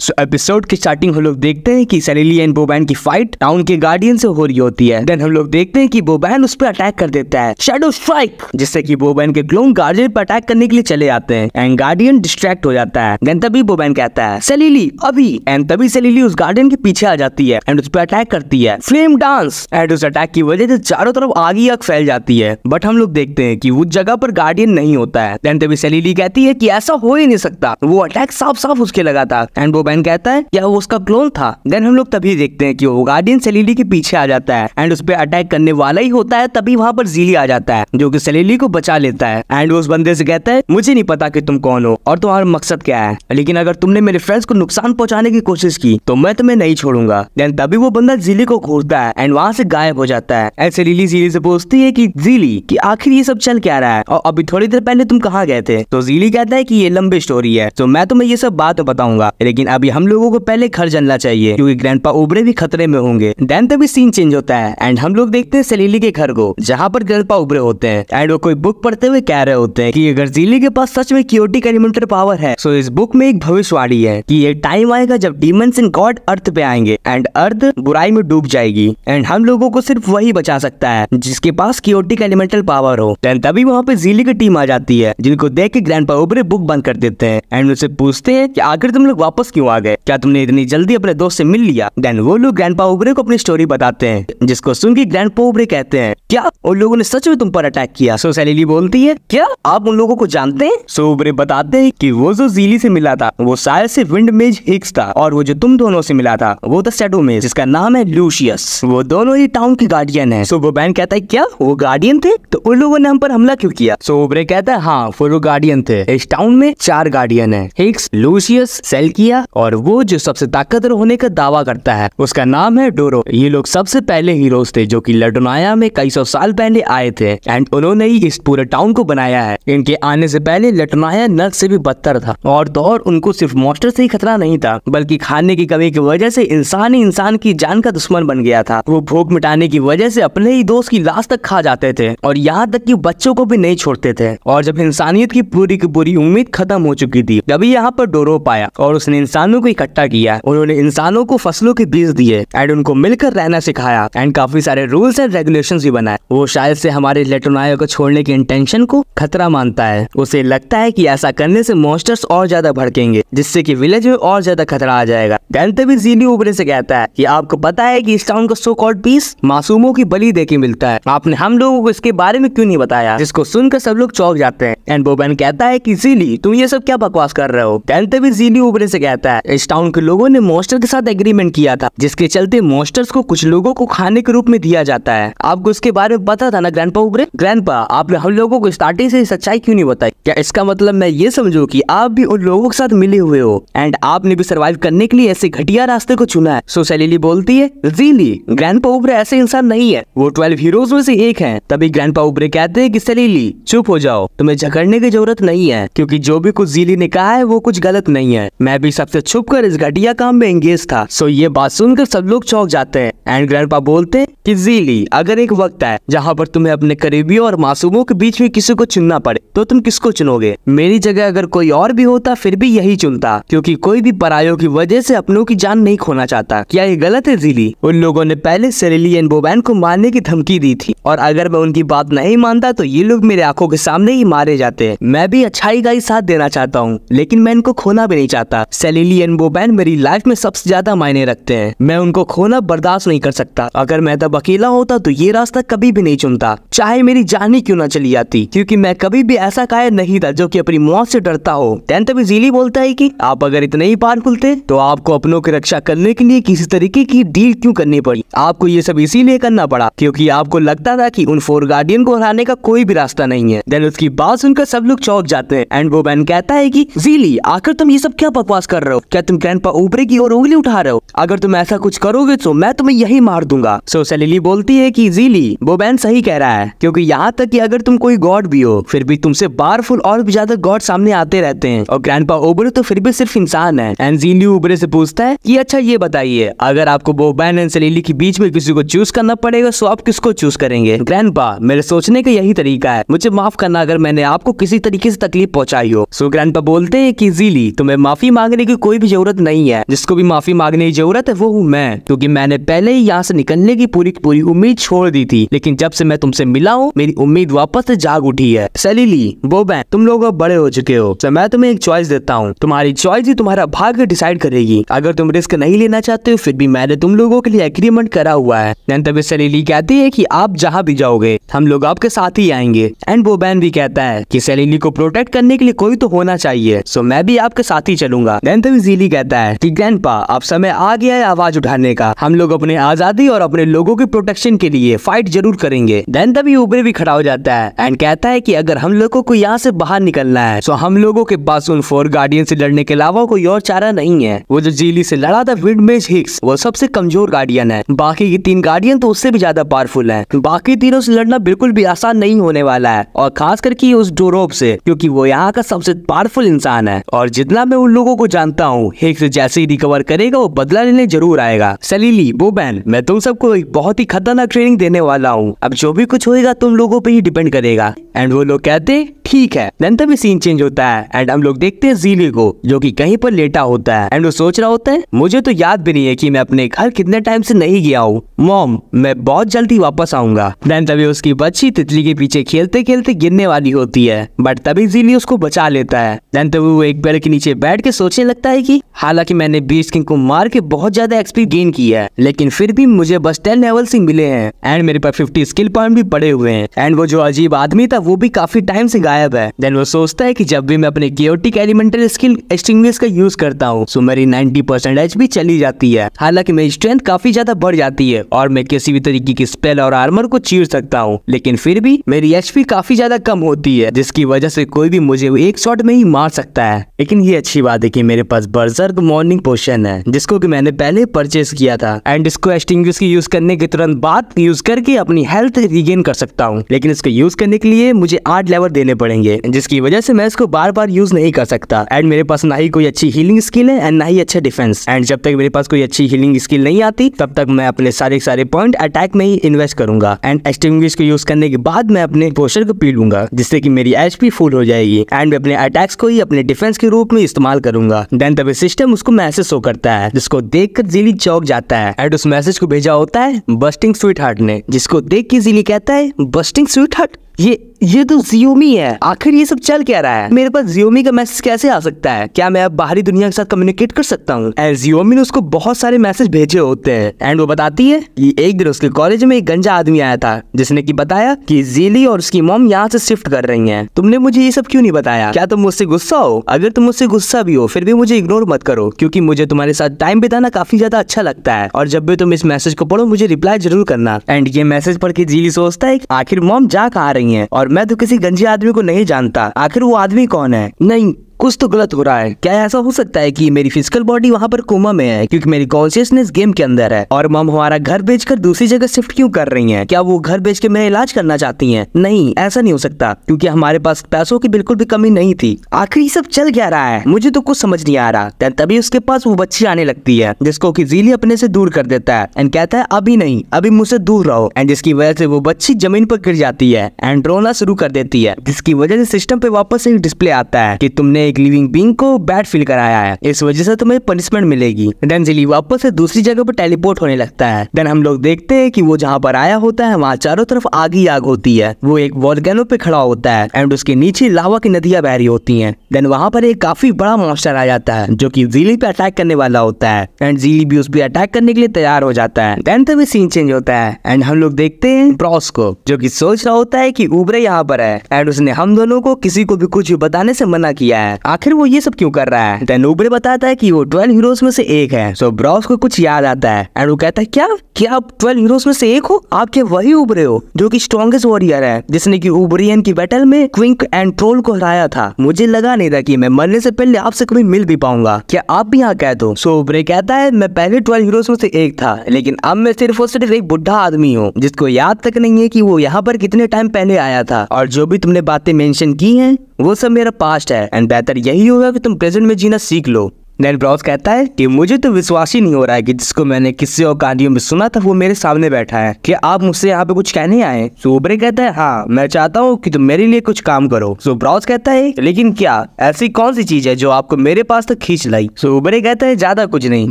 सो so, episode की starting हम लोग देखते हैं कि सरेली एंड बोबैन की फाइट टाउन के गार्डियन से हो रही होती है देन हम लोग देखते हैं कि बोबैन उस पर अटैक कर देता है शेडो स्ट्राइक जिससे कि बोबैन के क्लोन गार्डियन पर अटैक करने के लिए चले जाते हैं एंड गार्डियन डिस्ट्रैक्ट हो जाता है देन तभी बोबैन कहता है सलीली अभी एंड तभी सलीली उस गार्डियन के पीछे आ जाती है एंड उस पर अटैक करती है फ्लेम डांस एंड उस अटैक की वजह से चारों तरफ आग ही आग फैल जाती है बट हम लोग देखते हैं की उस जगह पर गार्डियन नहीं होता है देन तभी सलीली कहती है की ऐसा हो ही नहीं सकता वो अटैक साफ साफ उसके लगा था एंड बैन कहता है या वो उसका क्लोन था देन हम लोग तभी देखते हैं कि वो गार्डियन सलीली के पीछे आ जाता है एंड उस पर अटैक करने वाला ही होता है तभी वहाँ पर जीली आ जाता है जो की सलीली को बचा लेता है एंड उस बंदे से कहता है मुझे नहीं पता की तुम कौन हो और तुम्हारा मकसद क्या है लेकिन अगर तुमने मेरे फ्रेंड्स को नुकसान पहुंचाने की कोशिश की तो मैं तुम्हें नहीं छोड़ूंगा देन तभी वो बंदा जीली को घूरता है एंड वहाँ से गायब हो जाता है एंड लिली जीली से पूछती है की जीली की आखिर ये सब चल क्या रहा है और अभी थोड़ी देर पहले तुम कहाँ गए थे तो जीली कहता है की ये लंबी स्टोरी है तो मैं तुम्हें ये सब बात बताऊंगा लेकिन अभी हम लोगों को पहले घर जानना चाहिए क्योंकि ग्रैंडपा उबरे भी खतरे में होंगे देन तभी सीन चेंज होता है एंड हम लोग देखते हैं सलीली के घर को जहाँ पर ग्रैंडपा उबरे होते हैं एंड वो कोई बुक पढ़ते हुए कह रहे होते हैं की अगर जिली के पास सच में क्योटिक एलिमेंटर पावर है सो इस बुक में एक भविष्यवाणी है की ये टाइम आएगा जब डीम इन गॉड अर्थ पे आएंगे एंड अर्थ बुराई में डूब जाएगी एंड हम लोगों को सिर्फ वही बचा सकता है जिसके पास क्योटिक एलिमेंटल पावर हो एंड तभी वहाँ पे जिली की टीम आ जाती है जिनको देख के ग्रैंड पा उबरे बुक बंद कर देते हैं एंड उसे पूछते हैं कि आखिर तुम लोग वापस क्यों आ गए क्या तुमने इतनी जल्दी अपने दोस्त से मिल लिया देन वो लोग ग्रैंड उबरे को अपनी स्टोरी बताते हैं जिसको सुन के ग्रैंड उबरे कहते हैं क्या उन लोगों ने सच में तुम पर अटैक किया सो सैलीली बोलती है क्या आप उन लोगों को जानते हैं सो उबरे बताते हैं कि वो जो जीली से मिला था वो शायद से विंड मेज हिक्स था और वो जो तुम दोनों से मिला था वो था सेडो मेज जिसका नाम है लूशियस वो दोनों ही टाउन के गार्डियन है सो वो बैन कहता है क्या वो गार्डियन थे तो उन लोगों ने हम पर हमला क्यों किया सो उबरे कहता है हाँ वो गार्डियन थे इस टाउन में चार गार्डियन है हिक्स लूशियस सेल्किया और वो जो सबसे ताकतवर होने का दावा करता है उसका नाम है डोरो ये लोग सबसे पहले हीरोज थे जो कि लडोनाया में कई सौ साल पहले आए थे एंड उन्होंने ही इस पूरे टाउन को बनाया है इनके आने से पहले लटनाया नर्क से भी बदतर था और तो और उनको सिर्फ मॉस्टर से ही खतरा नहीं था बल्कि खाने की कमी की वजह से इंसान ही इंसान की जान का दुश्मन बन गया था वो भूख मिटाने की वजह से अपने ही दोस्त की लाश तक खा जाते थे और यहाँ तक की बच्चों को भी नहीं छोड़ते थे और जब इंसानियत की पूरी की पूरी उम्मीद खत्म हो चुकी थी तभी यहाँ पर डोरो पाया और उसने इंसान इंसानों को इकट्ठा किया उन्होंने इंसानों को फसलों के बीज दिए एंड उनको मिलकर रहना सिखाया एंड काफी सारे रूल्स एंड रेगुलेशन भी बनाए वो शायद से हमारे लेटोनायो को छोड़ने के इंटेंशन को खतरा मानता है उसे लगता है की ऐसा करने से मोस्टर्स और ज्यादा भड़केंगे जिससे की विलेज में और ज्यादा खतरा आ जाएगा देन तभी जीनी उबरे से कहता है की आपको पता है की इस टाउन का सो कॉल्ड पीस मासूमों की बलि दे मिलता है आपने हम लोगों को इसके बारे में क्यों नहीं बताया जिसको सुनकर सब लोग चौक जाते हैं एंड बोबेन कहता है की जीली तुम ये सब क्या बकवास कर रहे हो देन तभी जीनी उबरे से कहता है है इस टाउन के लोगों ने मोस्टर के साथ एग्रीमेंट किया था जिसके चलते मोस्टर को कुछ लोगों को खाने के रूप में दिया जाता है आपको इसके बारे में पता था ना ग्रैंड पा उबरे पा आपने हम लोगो को स्टार्टिंग से सच्चाई क्यों नहीं बताई क्या इसका मतलब मैं ये समझू की आप भी उन लोगों के साथ मिले हुए हो एंड आपने भी सर्वाइव करने के लिए ऐसे घटिया रास्ते को चुना है सो सैलीली बोलती है रियली ग्रैंड पा उबरे ऐसे इंसान नहीं है वो ट्वेल्व हीरोज में से एक है तभी ग्रैंड पा उबरे कहते हैं कि सलीली चुप हो जाओ तुम्हें झगड़ने की जरूरत नहीं है क्योंकि जो भी कुछ जीली ने कहा है वो कुछ गलत नहीं है मैं भी सबसे कर इस घटिया काम में एंगेज था सो ये बात सुनकर सब लोग चौक जाते हैं एंड ग्रैंडपा बोलते हैं कि जीली अगर एक वक्त आए जहाँ पर तुम्हें अपने करीबियों और मासूमों के बीच में किसी को चुनना पड़े तो तुम किसको चुनोगे मेरी जगह अगर कोई और भी होता फिर भी यही चुनता क्योंकि कोई भी परायों की वजह से अपनों की जान नहीं खोना चाहता क्या ये गलत है जीली उन लोगों ने पहले सरेली एंड बोबैन को मारने की धमकी दी थी और अगर मैं उनकी बात नहीं मानता तो ये लोग मेरे आंखों के सामने ही मारे जाते हैं मैं भी अच्छाई का ही साथ देना चाहता हूँ लेकिन मैं इनको खोना भी नहीं चाहता सैली एंड बोबैन मेरी लाइफ में सबसे ज्यादा मायने रखते हैं मैं उनको खोना बर्दाश्त नहीं कर सकता अगर मैं तब अकेला होता तो ये रास्ता कभी भी नहीं चुनता चाहे मेरी जान ही क्यों ना चली जाती क्योंकि मैं कभी भी ऐसा कायर नहीं था जो की अपनी मौत से डरता हो टेंथ तभी जीली बोलता है की आप अगर इतने ही पार खुलते तो आपको अपनों की रक्षा करने के लिए किसी तरीके की डील क्यूँ करनी पड़ी आपको ये सब इसीलिए करना पड़ा क्यूँकी आपको लगता था की उन फोर गार्डियन को हराने का कोई भी रास्ता नहीं है देन उसकी बात सुनकर सब लोग चौक जाते हैं एंड बैन कहता है की जीली आखिर तुम ये सब क्या बकवास कर रहे हो हो क्या तुम ग्रैंड ऊपरे की ओर उंगली उठा रहे हो अगर तुम ऐसा कुछ करोगे तो मैं तुम्हें यही मार दूंगा सो सलीली बोलती है की जीली बोबैन सही कह रहा है क्यूँकी यहाँ तक की अगर तुम कोई गॉड भी हो फिर भी तुमसे फुल और भी ज्यादा गॉड सामने आते रहते हैं और ग्रैंड पा ओबरे तो फिर भी सिर्फ इंसान है एंड जीली उबरे से पूछता है की अच्छा ये बताइए अगर आपको बोबैन एंड सलीली के बीच में किसी को चूज करना पड़ेगा तो आप किसको चूज करेंगे ग्रैंड पा मेरे सोचने का यही तरीका है मुझे माफ करना अगर मैंने आपको किसी तरीके से तकलीफ पहुँचाई हो सो ग्रैंड पा बोलते हैं की जीली तुम्हें माफी मांगने की कोई भी जरूरत नहीं है जिसको भी माफी मांगने की जरूरत है वो हूँ मैं क्योंकि मैंने पहले ही यहाँ से निकलने की पूरी पूरी उम्मीद छोड़ दी थी लेकिन जब से मैं तुमसे मिला हूँ मेरी उम्मीद वापस से जाग उठी है सलीली बैन तुम लोग अब बड़े हो चुके हो तो मैं तुम्हें एक चॉइस देता हूँ तुम्हारी चॉइस ही तुम्हारा भाग्य डिसाइड करेगी अगर तुम रिस्क नहीं लेना चाहते हो फिर भी मैंने तुम लोगों के लिए एग्रीमेंट करा हुआ है तभी सलीली कहती है की आप जहाँ भी जाओगे हम लोग आपके साथ ही आएंगे एंड बैन भी कहता है की सलीली को प्रोटेक्ट करने के लिए कोई तो होना चाहिए सो मैं भी आपके साथ ही चलूंगा जीली कहता है कि ग्रैंडपा अब समय आ गया है आवाज उठाने का हम लोग अपने आजादी और अपने लोगों की प्रोटेक्शन के लिए फाइट जरूर करेंगे देन तभी उबरे भी खड़ा हो जाता है एंड कहता है की अगर हम लोगों को यहाँ से बाहर निकलना है तो हम लोगों के पास उन फोर गार्डियन से लड़ने के अलावा कोई और चारा नहीं है वो जो जीली से लड़ा था विंडमेज हिक्स वो सबसे कमजोर गार्डियन है बाकी की तीन गार्डियन तो उससे भी ज्यादा पावरफुल है बाकी तीनों से लड़ना बिल्कुल भी आसान नहीं होने वाला है और खास करके उस डोरोप से क्योंकि वो यहाँ का सबसे पावरफुल इंसान है और जितना मैं उन लोगों को जानता हूँ हेक्स तो जैसे ही रिकवर करेगा वो बदला लेने जरूर आएगा सलीली वो बैन मैं तुम सबको एक बहुत ही खतरनाक ट्रेनिंग देने वाला हूँ अब जो भी कुछ होगा तुम लोगों पे ही डिपेंड करेगा एंड वो लोग कहते ठीक है देन तभी सीन चेंज होता है एंड हम लोग देखते हैं जीली को जो की कहीं पर लेटा होता है एंड वो सोच रहा होता है मुझे तो याद भी नहीं है की मैं अपने घर कितने टाइम से नहीं गया हूँ मॉम मैं बहुत जल्दी वापस आऊंगा देन तभी उसकी बच्ची तितली के पीछे खेलते खेलते गिरने वाली होती है बट तभी जीली उसको बचा लेता है देन तभी वो एक पेड़ के नीचे बैठ के सोचने लगता है की हालांकि मैंने बीस किंग को मार के बहुत ज्यादा एक्सपी गेन किया है लेकिन फिर भी मुझे बस टेन लेवल से मिले हैं एंड मेरे पास फिफ्टी स्किल पॉइंट भी पड़े हुए हैं एंड वो जो अजीब आदमी था वो भी काफी टाइम से गायब गायब है देन वो सोचता है कि जब भी मैं अपने गियोटिक एलिमेंटल स्किल एक्सटिंग्विश का यूज करता हूँ सो तो मेरी नाइन्टी परसेंट एच भी चली जाती है हालांकि मेरी स्ट्रेंथ काफी ज्यादा बढ़ जाती है और मैं किसी भी तरीके की स्पेल और आर्मर को चीर सकता हूँ लेकिन फिर भी मेरी एच काफी ज्यादा कम होती है जिसकी वजह से कोई भी मुझे एक शॉट में ही मार सकता है लेकिन ये अच्छी बात है की मेरे पास बर्जर्ग मॉर्निंग पोशन है जिसको की मैंने पहले परचेज किया था एंड इसको एक्सटिंग्विश यूज करने के तुरंत बाद यूज करके अपनी हेल्थ रिगेन कर सकता हूँ लेकिन इसको यूज करने के लिए मुझे आठ लेवल देने पड़े पड़ेंगे जिसकी वजह से मैं इसको बार बार यूज नहीं कर सकता एंड मेरे पास ना ही कोई अच्छी हीलिंग स्किल है एंड ना ही अच्छा डिफेंस एंड जब तक मेरे पास कोई अच्छी हीलिंग स्किल नहीं आती तब तक मैं अपने सारे सारे पॉइंट अटैक में ही इन्वेस्ट करूंगा एंड एक्सटिंग को यूज करने के बाद मैं अपने पोस्टर को पी लूंगा जिससे की मेरी एच फुल हो जाएगी एंड मैं अपने अटैक्स को ही अपने डिफेंस के रूप में इस्तेमाल करूंगा देन तभी सिस्टम उसको मैसेज शो करता है जिसको देख कर जिली चौक जाता है एंड उस मैसेज को भेजा होता है बस्टिंग स्वीट हार्ट ने जिसको देख के जिली कहता है बस्टिंग स्वीट हार्ट ये ये तो जियोमी है आखिर ये सब चल क्या रहा है मेरे पास जियोमी का मैसेज कैसे आ सकता है क्या मैं अब बाहरी दुनिया के साथ कम्युनिकेट कर सकता हूँ एंड जियोमी ने उसको बहुत सारे मैसेज भेजे होते हैं एंड वो बताती है कि एक दिन उसके कॉलेज में एक गंजा आदमी आया था जिसने की बताया कि जीली और उसकी मोम यहाँ से शिफ्ट कर रही है तुमने मुझे ये सब क्यों नहीं बताया क्या तुम मुझसे गुस्सा हो अगर तुम मुझसे गुस्सा भी हो फिर भी मुझे इग्नोर मत करो क्यूँकी मुझे तुम्हारे साथ टाइम बिताना काफी ज्यादा अच्छा लगता है और जब भी तुम इस मैसेज को पढ़ो मुझे रिप्लाई जरूर करना एंड ये मैसेज पढ़ के जीली सोचता है आखिर मोम जा कहा रही है और मैं तो किसी गंजे आदमी को नहीं जानता आखिर वो आदमी कौन है नहीं कुछ तो गलत हो रहा है क्या ऐसा हो सकता है कि मेरी फिजिकल बॉडी वहाँ पर कोमा में है क्योंकि मेरी कॉन्शियसनेस गेम के अंदर है और मम हमारा घर बेचकर दूसरी जगह शिफ्ट क्यों कर रही है क्या वो घर बेच के मेरा इलाज करना चाहती है नहीं ऐसा नहीं हो सकता क्यूँकी हमारे पास पैसों की बिल्कुल भी कमी नहीं थी आखिर सब चल गया रहा है मुझे तो कुछ समझ नहीं आ रहा तभी उसके पास वो बच्ची आने लगती है जिसको की जीली अपने से दूर कर देता है एंड कहता है अभी नहीं अभी मुझसे दूर रहो एंड जिसकी वजह से वो बच्ची जमीन पर गिर जाती है एंड रोना शुरू कर देती है जिसकी वजह से सिस्टम पे वापस एक डिस्प्ले आता है की तुमने एक लिविंग बींग को बैड फील कराया है इस वजह से तुम्हें पनिशमेंट मिलेगी देन जिली वापस से दूसरी जगह पर टेलीपोर्ट होने लगता है देन हम लोग देखते हैं कि वो जहाँ पर आया होता है वहाँ चारों तरफ आग ही आग होती है वो एक वॉलगैनो पे खड़ा होता है एंड उसके नीचे लावा की नदियां बह रही होती है देन वहाँ पर एक काफी बड़ा मॉन्स्टर आ जाता है जो की जिली पे अटैक करने वाला होता है एंड जिली भी उस पर अटैक करने के लिए तैयार हो जाता है देन तभी सीन चेंज होता है एंड हम लोग देखते हैं ब्रॉस को जो की सोच रहा होता है की उबरे यहाँ पर है एंड उसने हम दोनों को किसी को भी कुछ बताने से मना किया है आखिर वो ये सब क्यों कर रहा है तेनोबरे बताता है कि वो ट्वेल्व हीरोज में से एक है सो ब्रॉस को कुछ याद आता है एंड वो कहता है क्या क्या आप ट्वेल्व हीरोज में से एक हो आप क्या वही उबरे हो जो की स्ट्रॉन्गेस्ट वॉरियर है जिसने की उबरियन की बैटल में क्विंक एंड ट्रोल को हराया था मुझे लगा नहीं था की मैं मरने से पहले आपसे कभी मिल भी पाऊंगा क्या आप भी यहाँ कह दो सो उबरे कहता है मैं पहले ट्वेल्व हीरोज में से एक था लेकिन अब मैं सिर्फ और सिर्फ एक बुढ़ा आदमी हूँ जिसको याद तक नहीं है की वो यहाँ पर कितने टाइम पहले आया था और जो भी तुमने बातें मेंशन की हैं वो सब मेरा पास्ट है एंड बेहतर यही होगा कि तुम प्रेजेंट में जीना सीख लो नैन ब्राउस कहता है कि मुझे तो विश्वास ही नहीं हो रहा है कि जिसको मैंने किसी और कहानियों में सुना था वो मेरे सामने बैठा है क्या आप मुझसे यहाँ पे कुछ कहने आए सोबरे कहता है हाँ मैं चाहता हूँ कि तुम मेरे लिए कुछ काम करो सो ब्राउस कहता है लेकिन क्या ऐसी कौन सी चीज है जो आपको मेरे पास तक खींच लाई ओबरे कहता है ज्यादा कुछ नहीं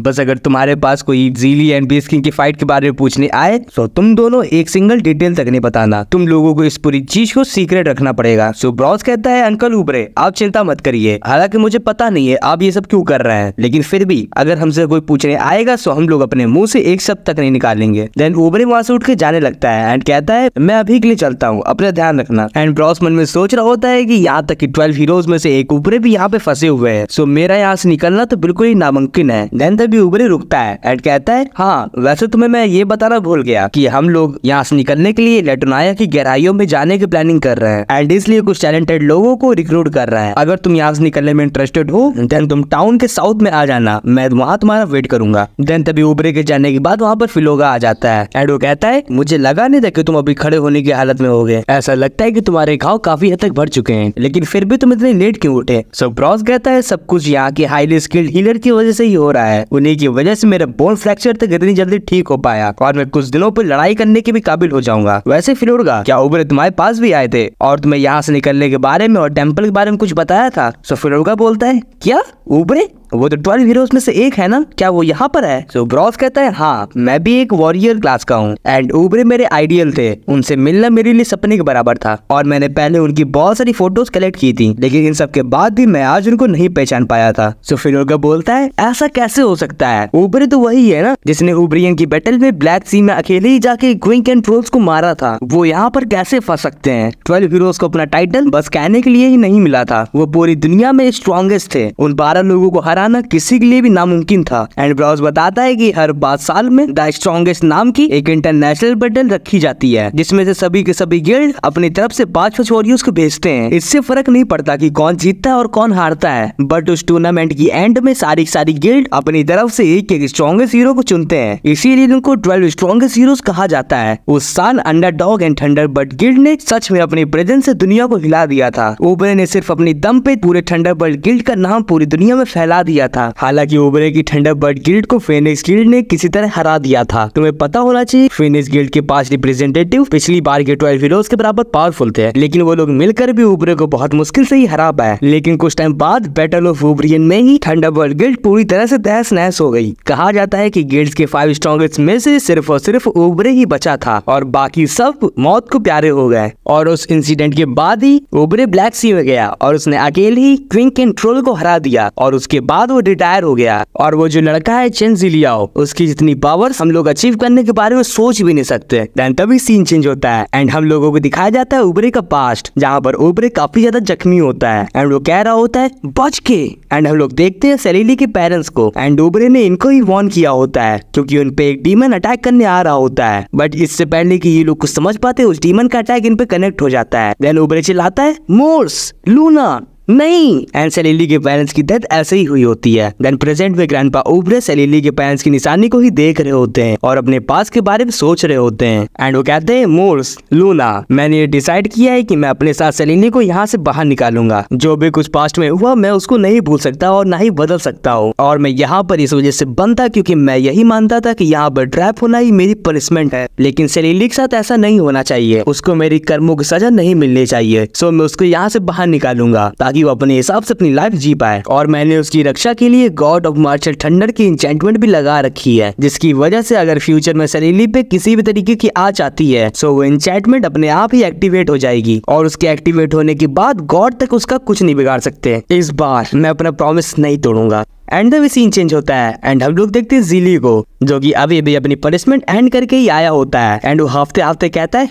बस अगर तुम्हारे पास कोई जीली एंड बेस्किन की फाइट के बारे में पूछने आए तो तुम दोनों एक सिंगल डिटेल तक नहीं बताना तुम लोगों को इस पूरी चीज को सीक्रेट रखना पड़ेगा सो ब्राउस कहता है अंकल उबरे आप चिंता मत करिए हालांकि मुझे पता नहीं है आप ये सब क्यों कर रहे हैं है लेकिन फिर भी अगर हमसे कोई पूछने आएगा तो हम लोग अपने मुंह से एक शब्द तक नहीं निकालेंगे देन ओबरे वहां से उठ के जाने लगता है एंड कहता है मैं अभी के लिए चलता हूँ अपना ध्यान रखना एंड ब्रॉस मन में सोच रहा होता है की यहाँ तक की ट्वेल्व हीरोज में से एक उबरे भी यहाँ पे फंसे हुए है सो मेरा यहाँ से निकलना तो बिल्कुल ही नामुमकिन है देन तभी उबरे रुकता है एंड कहता है हाँ वैसे तुम्हें तो मैं ये बताना भूल गया की हम लोग यहाँ से निकलने के लिए लेटोनाया की गहराइयों में जाने की प्लानिंग कर रहे हैं एंड इसलिए कुछ टैलेंटेड लोगों को रिक्रूट कर रहा है अगर तुम यहाँ से निकलने में इंटरेस्टेड हो देन तुम टाउन के साउथ साउथ में आ जाना मैं वहाँ तुम्हारा वेट करूंगा देन तभी उबरे के जाने के बाद वहाँ पर फिलोगा आ जाता है एंड वो कहता है मुझे लगा नहीं था कि तुम अभी खड़े होने की हालत में हो गए ऐसा लगता है की तुम्हारे घाव काफी हद तक भर चुके हैं लेकिन फिर भी तुम इतने लेट क्यों उठे सो ब्रॉस कहता है सब कुछ यहाँ की हाईली स्किल्ड हीलर की वजह से ही हो रहा है उन्हीं की वजह से मेरा बोन फ्रैक्चर तक इतनी जल्दी ठीक हो पाया और मैं कुछ दिनों पर लड़ाई करने के भी काबिल हो जाऊंगा वैसे फिलोड़गा क्या उबरे तुम्हारे पास भी आए थे और तुम्हें यहाँ से निकलने के बारे में और टेम्पल के बारे में कुछ बताया था सो फिलोड़गा बोलता है क्या उबरे वो तो ट्वेल्व हीरोज में से एक है ना क्या वो यहाँ पर है सो so, ब्रॉस कहता है हाँ मैं भी एक वॉरियर क्लास का हूँ एंड उबरे मेरे आइडियल थे उनसे मिलना मेरे लिए सपने के बराबर था और मैंने पहले उनकी बहुत सारी फोटोज कलेक्ट की थी लेकिन इन सब के बाद भी मैं आज उनको नहीं पहचान पाया था सो so, फिनोगा बोलता है ऐसा कैसे हो सकता है उबरे तो वही है ना जिसने उबरियन की बैटल में ब्लैक सी में अकेले ही जाके क्विंक एंड ट्रोल्स को मारा था वो यहाँ पर कैसे फंस सकते हैं ट्वेल्व हीरोज को अपना टाइटल बस कहने के लिए ही नहीं मिला था वो पूरी दुनिया में स्ट्रॉन्गेस्ट थे उन बारह लोगों को हरा हराना किसी के लिए भी नामुमकिन था एंड ब्राउज बताता है की हर पाँच साल में द स्ट्रॉन्गेस्ट नाम की एक इंटरनेशनल बैटल रखी जाती है जिसमे से सभी के सभी गिल्ड अपनी तरफ से पांच वॉरियर्स को भेजते हैं इससे फर्क नहीं पड़ता कि कौन जीतता है और कौन हारता है बट उस टूर्नामेंट की एंड में सारी सारी गिल्ड अपनी तरफ से एक एक स्ट्रॉन्गेस्ट हीरो को चुनते हैं इसीलिए उनको ट्वेल्व स्ट्रॉन्गेस्ट हीरो कहा जाता है उस साल underdog and thunder bird guild ने सच में अपनी प्रेजेंस से दुनिया को हिला दिया था ओबे ने सिर्फ अपनी दम पे पूरे थंडर बर्ड गिल्ड का नाम पूरी दुनिया में फैला दिया था हालांकि उबरे की ठंडा बर्ड गिल्ड को फेनिक्स गिल्ड ने किसी तरह हरा दिया था तुम्हें पता होना चाहिए फेनिक्स गिल्ड के पास रिप्रेजेंटेटिव पिछली बार के ट्वेल्व हीरोज के बराबर पावरफुल थे लेकिन वो लोग मिलकर भी उबरे को बहुत मुश्किल से ही हरा पाए लेकिन कुछ टाइम बाद बैटल ऑफ उबरियन में ही ठंडा बर्ड गिल्ड पूरी तरह से तहस नहस हो गई कहा जाता है की गिल्ड के फाइव स्ट्रॉन्गेस्ट में से सिर्फ और सिर्फ उबरे ही बचा था और बाकी सब मौत को प्यारे हो गए और उस इंसिडेंट के बाद ही उबरे ब्लैक सी में गया और उसने अकेले ही क्विंग एंड ट्रोल को हरा दिया और उसके बाद बाद वो रिटायर हो गया और वो जो लड़का है चेन जिलियाओ उसकी जितनी पावर हम लोग अचीव करने के बारे में सोच भी नहीं सकते तभी सीन चेंज होता है एंड हम लोगों को दिखाया जाता है उबरे का पास्ट जहाँ पर उबरे काफी ज्यादा जख्मी होता है एंड वो कह रहा होता है बच के एंड हम लोग देखते हैं सलीली के पेरेंट्स को एंड उबरे ने इनको ही वॉर्न किया होता है क्योंकि उन पे एक डीमन अटैक करने आ रहा होता है बट इससे पहले कि ये लोग कुछ समझ पाते उस डीमन का अटैक इन पे कनेक्ट हो जाता है देन उबरे चिल्लाता है मोर्स लूना नहीं एंड सलीली के पेरेंट्स की डेथ ऐसे ही हुई होती है देन प्रेजेंट में ग्रैंडपा ओबरे सलीली के पेरेंट्स की निशानी को ही देख रहे होते हैं और अपने पास के बारे में सोच रहे होते हैं एंड वो कहते हैं मोर्स लूना मैंने ये डिसाइड किया है कि मैं अपने साथ सलीली को यहाँ से बाहर निकालूंगा जो भी कुछ पास्ट में हुआ मैं उसको नहीं भूल सकता और ना ही बदल सकता हूँ और मैं यहाँ पर इस वजह से बंद था क्यूँकी मैं यही मानता था की यहाँ पर ड्रैप होना ही मेरी पनिशमेंट है लेकिन सलीली के साथ ऐसा नहीं होना चाहिए उसको मेरी कर्मों की सजा नहीं मिलनी चाहिए सो मैं उसको यहाँ से बाहर निकालूंगा ताकि ताकि वो अपने हिसाब से अपनी लाइफ जी पाए और मैंने उसकी रक्षा के लिए गॉड ऑफ मार्शल थंडर की इंचेंटमेंट भी लगा रखी है जिसकी वजह से अगर फ्यूचर में सलीली पे किसी भी तरीके की आच आती है सो वो इंचेंटमेंट अपने आप ही एक्टिवेट हो जाएगी और उसके एक्टिवेट होने के बाद गॉड तक उसका कुछ नहीं बिगाड़ सकते इस बार मैं अपना प्रॉमिस नहीं तोड़ूंगा एंड द सीन चेंज होता है एंड हम लोग देखते हैं जिली को जो कि अभी अभी अपनी पनिशमेंट एंड करके ही आया होता है एंड वो हफ्ते हफ्ते कहता है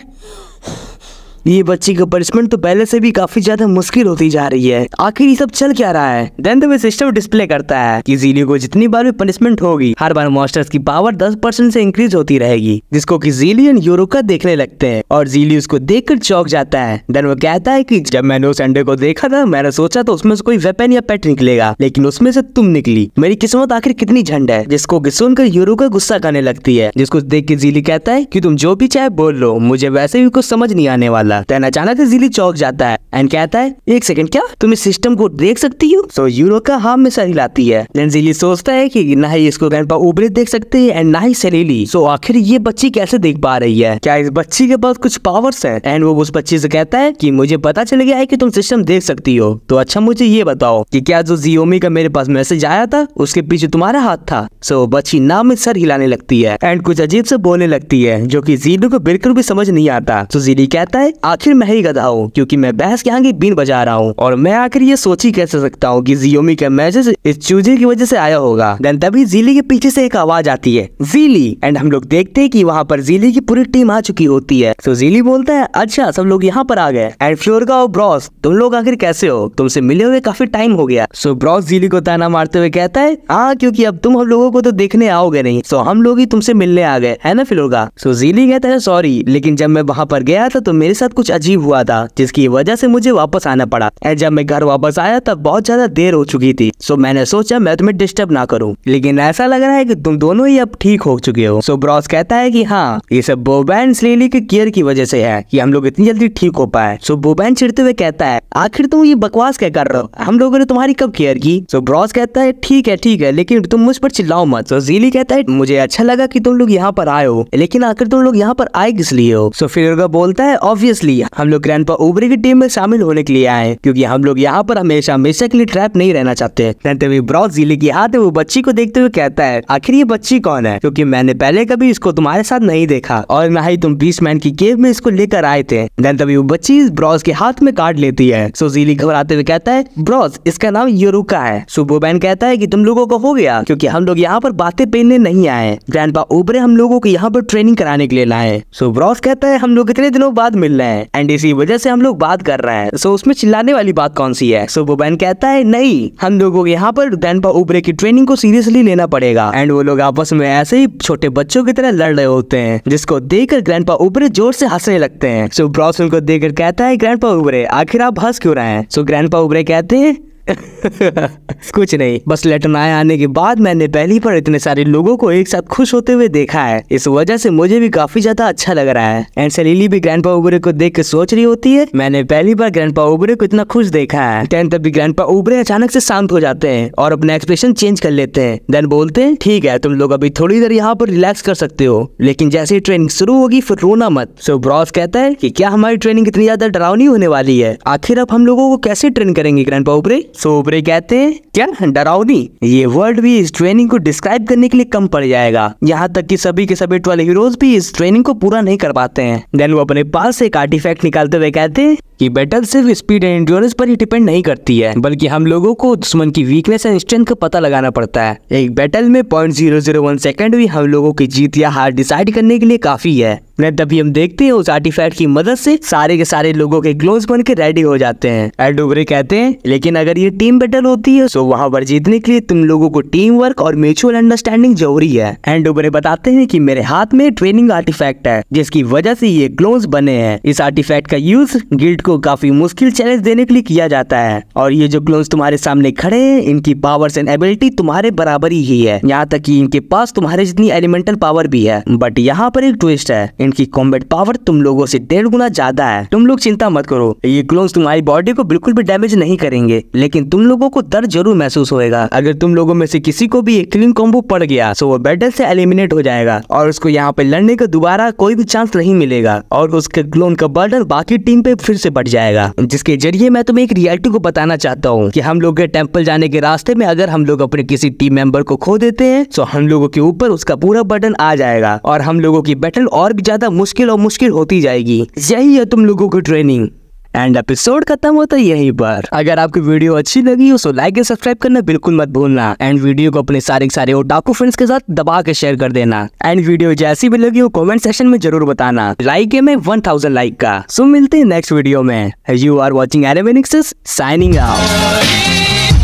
ये बच्ची का पनिशमेंट तो पहले से भी काफी ज्यादा मुश्किल होती जा रही है आखिर ये सब चल क्या रहा है देन तो वे सिस्टम डिस्प्ले करता है कि जीलियो को जितनी बार भी पनिशमेंट होगी हर बार मॉस्टर्स की पावर दस परसेंट से इंक्रीज होती रहेगी जिसको की जीलियन यूरोका देखने लगते हैं और जीलियो उसको देख चौक जाता है देन वो कहता है की जब मैंने उस अंडे को देखा था मैंने सोचा तो उसमें से कोई वेपन या पेट निकलेगा लेकिन उसमें से तुम निकली मेरी किस्मत आखिर कितनी झंड है जिसको सुनकर यूरोका गुस्सा करने लगती है जिसको देख के जीली कहता है की तुम जो भी चाहे बोल लो मुझे वैसे भी कुछ समझ नहीं आने वाला बोला तो अचानक जिली चौक जाता है एंड कहता है एक सेकंड क्या तुम इस सिस्टम को देख सकती हो सो यूरो का हाम में सर हिलाती है देन जिली सोचता है कि ना ही इसको ग्रैंडपा उबरे देख सकते हैं एंड ना ही सहेली सो आखिर ये बच्ची कैसे देख पा रही है क्या इस बच्ची के पास कुछ पावर्स है एंड वो उस बच्ची से कहता है की मुझे पता चल गया है की तुम सिस्टम देख सकती हो तो अच्छा मुझे ये बताओ की क्या जो जियोमी का मेरे पास मैसेज आया था उसके पीछे तुम्हारा हाथ था सो बच्ची नाम में सर हिलाने लगती है एंड कुछ अजीब से बोलने लगती है जो की जीडू को बिल्कुल भी समझ नहीं आता तो जीडी कहता है आखिर मैं ही गधा हूँ क्योंकि मैं बहस के आगे बीन बजा रहा हूँ और मैं आखिर ये सोच ही कैसे सकता हूँ की जियोमी का मैसेज इस चूजे की वजह से आया होगा देन तभी जीली के पीछे से एक आवाज आती है जीली एंड हम लोग देखते हैं कि वहाँ पर जीली की पूरी टीम आ चुकी होती है तो जीली बोलते हैं अच्छा सब लोग यहाँ पर आ गए एंड फ्लोरगा और ब्रॉस तुम लोग आखिर कैसे हो तुमसे मिले हुए काफी टाइम हो गया सो ब्रॉस जीली को ताना मारते हुए कहता है हाँ क्योंकि अब तुम हम लोगों को तो देखने आओगे नहीं सो हम लोग ही तुमसे मिलने आ गए है ना फ्लोरगा सो जीली कहता है सॉरी लेकिन जब मैं वहाँ पर गया था तो मेरे साथ साथ कुछ अजीब हुआ था जिसकी वजह से मुझे वापस आना पड़ा एंड जब मैं घर वापस आया तब बहुत ज्यादा देर हो चुकी थी सो मैंने सोचा मैं तुम्हें डिस्टर्ब ना करूँ लेकिन ऐसा लग रहा है की तुम दोनों ही अब ठीक हो चुके हो सो ब्रॉस कहता है की हाँ ये सब बोबैन स्लेली के केयर की वजह से है की हम लोग इतनी जल्दी ठीक हो पाए सो बोबैन चिड़ते हुए कहता है आखिर तुम ये बकवास क्या कर रहे हो हम लोगों ने तुम्हारी कब केयर की सो ब्रॉस कहता है ठीक है ठीक है लेकिन तुम मुझ पर चिल्लाओ मत सो जीली कहता है मुझे अच्छा लगा की तुम लोग यहाँ पर आए हो लेकिन आखिर तुम लोग यहाँ पर आए किस लिए हो सो फिर बोलता है ऑब्वियस ऑब्वियसली हम लोग ग्रैंड पा ओबरी की टीम में शामिल होने के लिए आए क्योंकि हम लोग यहाँ पर हमेशा हमेशा के लिए ट्रैप नहीं रहना चाहते रहते ब्रॉज जिले की हाथ वो बच्ची को देखते हुए कहता है आखिर ये बच्ची कौन है क्योंकि मैंने पहले कभी इसको तुम्हारे साथ नहीं देखा और ना ही तुम बीस मैन की केव में इसको लेकर आए थे देन तभी वो बच्ची ब्रॉज के हाथ में काट लेती है सो जीली घबराते हुए कहता है ब्रॉज इसका नाम योरुका है बैन कहता है की तुम लोगों को हो गया क्यूँकी हम लोग यहाँ पर बातें पहनने नहीं आए ग्रैंड ओबरे हम लोगों को यहाँ पर ट्रेनिंग कराने के लिए लाए सो ब्रॉज कहता है हम लोग इतने दिनों बाद मिल रहे रहे हैं एंड इसी वजह से हम लोग बात कर रहे हैं सो उसमें चिल्लाने वाली बात कौन सी है सो बहन कहता है नहीं हम लोगों को यहाँ पर पा उबरे की ट्रेनिंग को सीरियसली लेना पड़ेगा एंड वो लोग आपस में ऐसे ही छोटे बच्चों की तरह लड़ रहे होते हैं जिसको देखकर ग्रैंडपा उबरे जोर से हंसने लगते हैं सो ब्रॉस उनको कर कहता है ग्रैंडपा उबरे आखिर आप हंस क्यों रहे हैं सो ग्रैंडपा उबरे कहते हैं कुछ नहीं बस आए आने के बाद मैंने पहली बार इतने सारे लोगों को एक साथ खुश होते हुए देखा है इस वजह से मुझे भी काफी ज्यादा अच्छा लग रहा है एंड सलीली भी ग्रैंड उबरे को देख के सोच रही होती है मैंने पहली बार ग्रैंड उबरे को इतना खुश देखा है टेन भी ग्रैंड उबरे अचानक से शांत हो जाते हैं और अपना एक्सप्रेशन चेंज कर लेते हैं देन बोलते हैं ठीक है तुम लोग अभी थोड़ी देर यहाँ पर रिलैक्स कर सकते हो लेकिन जैसे ही ट्रेनिंग शुरू होगी फिर रोना मत सो ब्रॉस कहता है की क्या हमारी ट्रेनिंग इतनी ज्यादा डरावनी होने वाली है आखिर अब हम लोगों को कैसे ट्रेन करेंगे ग्रैंड उबरे सोबरे कहते हैं क्या डरावनी ये वर्ड भी इस ट्रेनिंग को डिस्क्राइब करने के लिए कम पड़ जाएगा यहाँ तक की सभी के सभी ट्वेल्व हीरोज भी इस ट्रेनिंग को पूरा नहीं कर पाते हैं देन वो अपने पास से एक आर्टिफैक्ट निकालते हुए कहते हैं कि बैटल सिर्फ स्पीड एंड एंड्योरेंस पर ही डिपेंड नहीं करती है बल्कि हम लोगों को दुश्मन की वीकनेस एंड स्ट्रेंथ का पता लगाना पड़ता है एक बैटल में point zero zero one second भी हम लोगों की जीत या हार डिसाइड करने के लिए काफी है नेट तभी हम देखते हैं उस आर्टिफैक्ट की मदद से सारे के सारे लोगों के ग्लोव बन के रेडी हो जाते हैं एडोबरे कहते हैं लेकिन अगर ये टीम बैटल होती है तो वहाँ पर जीतने के लिए तुम लोगों को टीम वर्क और म्यूचुअल अंडरस्टैंडिंग जरूरी है एंडोबरे बताते हैं की मेरे हाथ में ट्रेनिंग आर्टिफैक्ट है जिसकी वजह से ये ग्लोव बने हैं इस आर्टिफैक्ट का यूज गिल्ड को काफी मुश्किल चैलेंज देने के लिए किया जाता है और ये जो ग्लोव तुम्हारे सामने खड़े हैं इनकी पावर्स एंड एबिलिटी तुम्हारे बराबर ही है यहाँ तक कि इनके पास तुम्हारे जितनी एलिमेंटल पावर भी है बट यहाँ पर एक ट्विस्ट है इनकी कॉम्बेट पावर तुम लोगों से डेढ़ गुना ज्यादा है तुम लोग चिंता मत करो ये क्लोन्स तुम्हारी बॉडी को बिल्कुल भी डैमेज नहीं करेंगे लेकिन तुम लोगों को दर्द जरूर महसूस होगा अगर तुम लोगों में से किसी को भी क्लीन कॉम्बो पड़ गया तो वो बैटल से एलिमिनेट हो जाएगा और उसको यहाँ पे लड़ने का दोबारा कोई भी चांस नहीं मिलेगा और उसके क्लोन का बर्डन बाकी टीम पे फिर से बढ़ जाएगा जिसके जरिए मैं तुम्हें एक रियलिटी को बताना चाहता हूँ की हम लोग टेम्पल जाने के रास्ते में अगर हम लोग अपने किसी टीम मेंबर को खो देते हैं तो हम लोगों के ऊपर उसका पूरा बर्डन आ जाएगा और हम लोगों की बैटल और भी ज़्यादा मुश्किल और मुश्किल होती जाएगी यही है तुम लोगों की ट्रेनिंग एंड एपिसोड खत्म होता है यहीं पर अगर आपकी वीडियो अच्छी लगी हो तो लाइक एंड सब्सक्राइब करना बिल्कुल मत भूलना एंड वीडियो को अपने सारे सारे डाकू फ्रेंड्स के साथ दबा के शेयर कर देना एंड वीडियो जैसी भी लगी हो कमेंट सेक्शन में जरूर बताना लाइक है मैं वन थाउजेंड लाइक का सो मिलते हैं नेक्स्ट वीडियो में यू आर वॉचिंग एनिमेनिक्स साइनिंग आउट